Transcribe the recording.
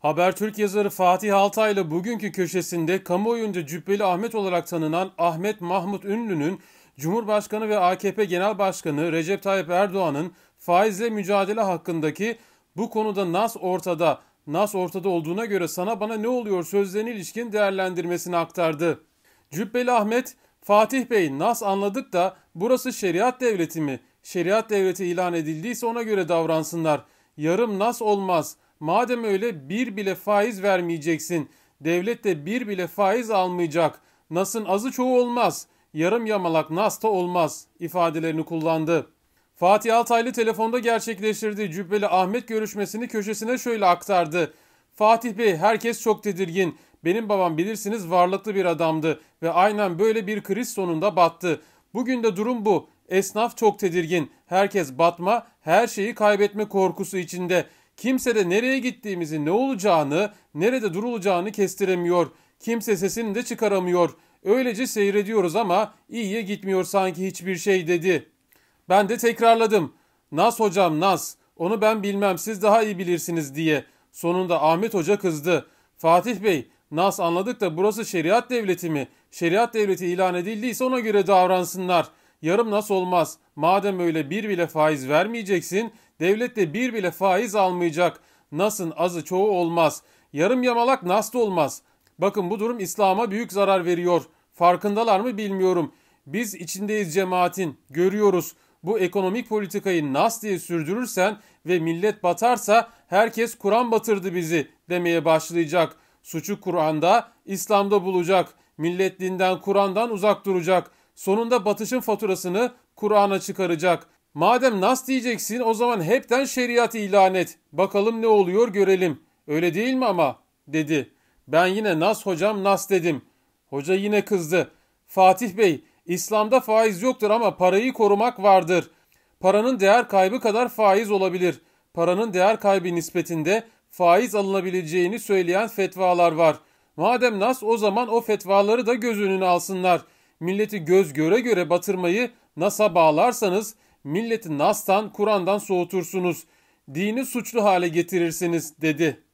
Habertürk yazarı Fatih Altaylı bugünkü köşesinde kamuoyunca Cübbeli Ahmet olarak tanınan Ahmet Mahmut Ünlü'nün Cumhurbaşkanı ve AKP Genel Başkanı Recep Tayyip Erdoğan'ın faizle mücadele hakkındaki bu konuda nas ortada, nas ortada olduğuna göre sana bana ne oluyor sözlerine ilişkin değerlendirmesini aktardı. Cübbeli Ahmet, Fatih Bey nas anladık da burası şeriat devleti mi? Şeriat devleti ilan edildiyse ona göre davransınlar. Yarım nas olmaz.'' Madem öyle bir bile faiz vermeyeceksin. Devlet de bir bile faiz almayacak. Nas'ın azı çoğu olmaz. Yarım yamalak Nas da olmaz ifadelerini kullandı. Fatih Altaylı telefonda gerçekleştirdiği Cübbeli Ahmet görüşmesini köşesine şöyle aktardı. Fatih Bey herkes çok tedirgin. Benim babam bilirsiniz varlıklı bir adamdı ve aynen böyle bir kriz sonunda battı. Bugün de durum bu. Esnaf çok tedirgin. Herkes batma, her şeyi kaybetme korkusu içinde. Kimse de nereye gittiğimizi, ne olacağını, nerede durulacağını kestiremiyor. Kimse sesini de çıkaramıyor. Öylece seyrediyoruz ama iyiye gitmiyor sanki hiçbir şey dedi. Ben de tekrarladım. Nas hocam nas. Onu ben bilmem siz daha iyi bilirsiniz diye. Sonunda Ahmet Hoca kızdı. Fatih Bey Nas anladık da burası şeriat devleti mi? Şeriat devleti ilan edildiyse ona göre davransınlar. Yarım nas olmaz. Madem öyle bir bile faiz vermeyeceksin, Devlet de bir bile faiz almayacak. Nas'ın azı çoğu olmaz. Yarım yamalak Nas da olmaz. Bakın bu durum İslam'a büyük zarar veriyor. Farkındalar mı bilmiyorum. Biz içindeyiz cemaatin. Görüyoruz. Bu ekonomik politikayı Nas diye sürdürürsen ve millet batarsa herkes Kur'an batırdı bizi demeye başlayacak. Suçu Kur'an'da, İslam'da bulacak. Millet dinden, Kur'an'dan uzak duracak. Sonunda batışın faturasını Kur'an'a çıkaracak. Madem nas diyeceksin o zaman hepten şeriat ilan et. Bakalım ne oluyor görelim. Öyle değil mi ama? dedi. Ben yine nas hocam nas dedim. Hoca yine kızdı. Fatih Bey İslam'da faiz yoktur ama parayı korumak vardır. Paranın değer kaybı kadar faiz olabilir. Paranın değer kaybı nispetinde faiz alınabileceğini söyleyen fetvalar var. Madem nas o zaman o fetvaları da göz önüne alsınlar. Milleti göz göre göre batırmayı nasa bağlarsanız milleti Nas'tan, Kur'an'dan soğutursunuz, dini suçlu hale getirirsiniz dedi.''